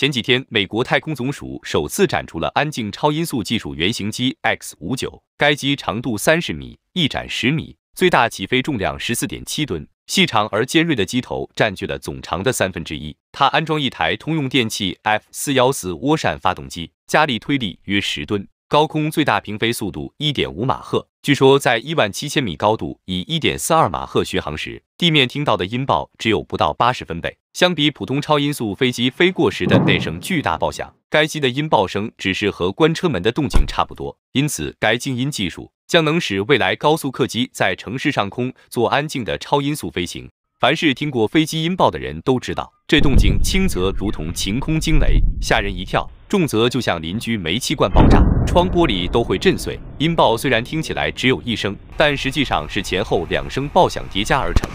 前几天，美国太空总署首次展出了安静超音速技术原型机 X59。该机长度三十米，翼展十米，最大起飞重量十四点七吨。细长而尖锐的机头占据了总长的三分之一。它安装一台通用电气 F414 涡扇发动机，加力推力约十吨。高空最大平飞速度一点五马赫，据说在一万七千米高度以一点四二马赫巡航时，地面听到的音爆只有不到八十分贝。相比普通超音速飞机飞过时的那声巨大爆响，该机的音爆声只是和关车门的动静差不多。因此，该静音技术将能使未来高速客机在城市上空做安静的超音速飞行。凡是听过飞机音爆的人都知道，这动静轻则如同晴空惊雷，吓人一跳。重则就像邻居煤气罐爆炸，窗玻璃都会震碎。音爆虽然听起来只有一声，但实际上是前后两声爆响叠加而成。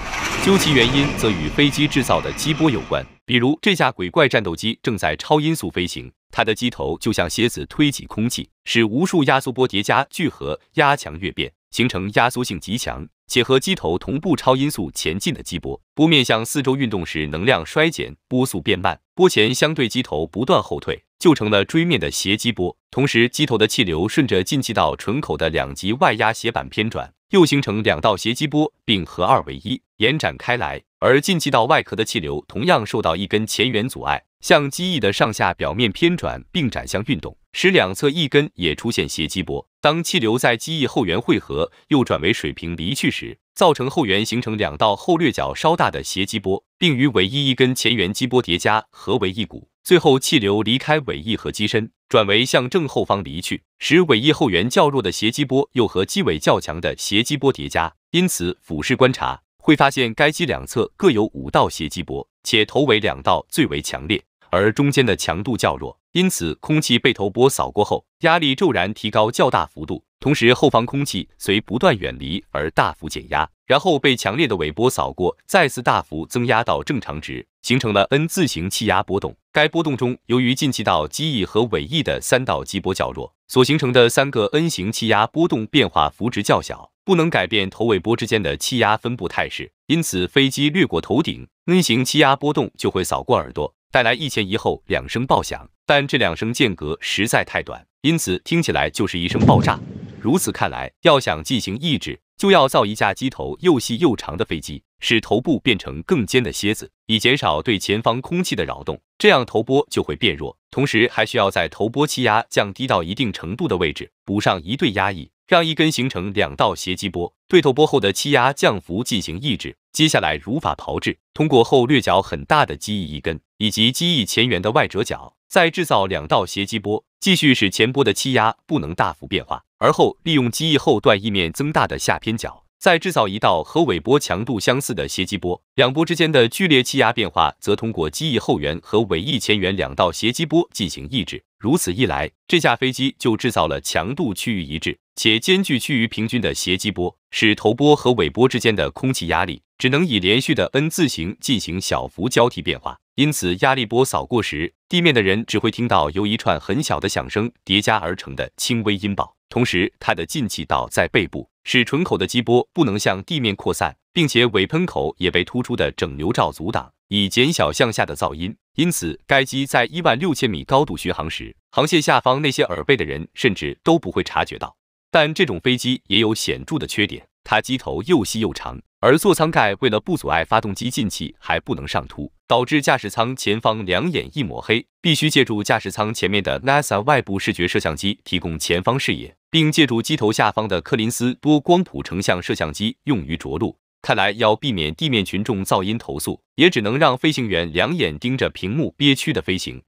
究其原因，则与飞机制造的激波有关。比如这架鬼怪战斗机正在超音速飞行，它的机头就像蝎子推挤空气，使无数压缩波叠加聚合，压强跃变，形成压缩性极强且和机头同步超音速前进的激波。波面向四周运动时，能量衰减，波速变慢。波前相对机头不断后退，就成了锥面的斜激波。同时，机头的气流顺着进气道唇口的两极外压斜板偏转，又形成两道斜激波，并合二为一，延展开来。而进气道外壳的气流同样受到一根前缘阻碍，向机翼的上下表面偏转，并展向运动，使两侧翼根也出现斜激波。当气流在机翼后缘汇合，又转为水平离去时，造成后缘形成两道后掠角稍大的斜击波，并与尾翼一根前缘击波叠加，合为一股。最后气流离开尾翼和机身，转为向正后方离去，使尾翼后缘较弱的斜击波又和机尾较强的斜击波叠加。因此俯视观察会发现，该机两侧各有五道斜击波，且头尾两道最为强烈，而中间的强度较弱。因此空气被头波扫过后，压力骤然提高较大幅度。同时，后方空气随不断远离而大幅减压，然后被强烈的尾波扫过，再次大幅增压到正常值，形成了 N 字形气压波动。该波动中，由于进气道、机翼和尾翼的三道激波较弱，所形成的三个 N 型气压波动变化幅值较小，不能改变头尾波之间的气压分布态势。因此，飞机掠过头顶，N 型气压波动就会扫过耳朵，带来一前一后两声爆响。但这两声间隔实在太短，因此听起来就是一声爆炸。如此看来，要想进行抑制，就要造一架机头又细又长的飞机，使头部变成更尖的楔子，以减少对前方空气的扰动，这样头波就会变弱。同时，还需要在头波气压降低到一定程度的位置，补上一对压抑，让一根形成两道斜击波，对头波后的气压降幅进行抑制。接下来如法炮制，通过后掠角很大的机翼一根以及机翼前缘的外折角。再制造两道斜激波，继续使前波的气压不能大幅变化，而后利用机翼后段翼面增大的下偏角，再制造一道和尾波强度相似的斜激波。两波之间的剧烈气压变化，则通过机翼后缘和尾翼前缘两道斜激波进行抑制。如此一来，这架飞机就制造了强度趋于一致且间距趋于平均的斜激波，使头波和尾波之间的空气压力只能以连续的 N 字形进行小幅交替变化。因此，压力波扫过时，地面的人只会听到由一串很小的响声叠加而成的轻微音爆。同时，它的进气道在背部，使唇口的激波不能向地面扩散，并且尾喷口也被突出的整流罩阻挡，以减小向下的噪音。因此，该机在一万六千米高度巡航时，航线下方那些耳背的人甚至都不会察觉到。但这种飞机也有显著的缺点。它机头又细又长，而座舱盖为了不阻碍发动机进气，还不能上凸，导致驾驶舱前方两眼一抹黑，必须借助驾驶舱前面的 NASA 外部视觉摄像机提供前方视野，并借助机头下方的科林斯多光谱成像摄像机用于着陆。看来要避免地面群众噪音投诉，也只能让飞行员两眼盯着屏幕憋屈的飞行。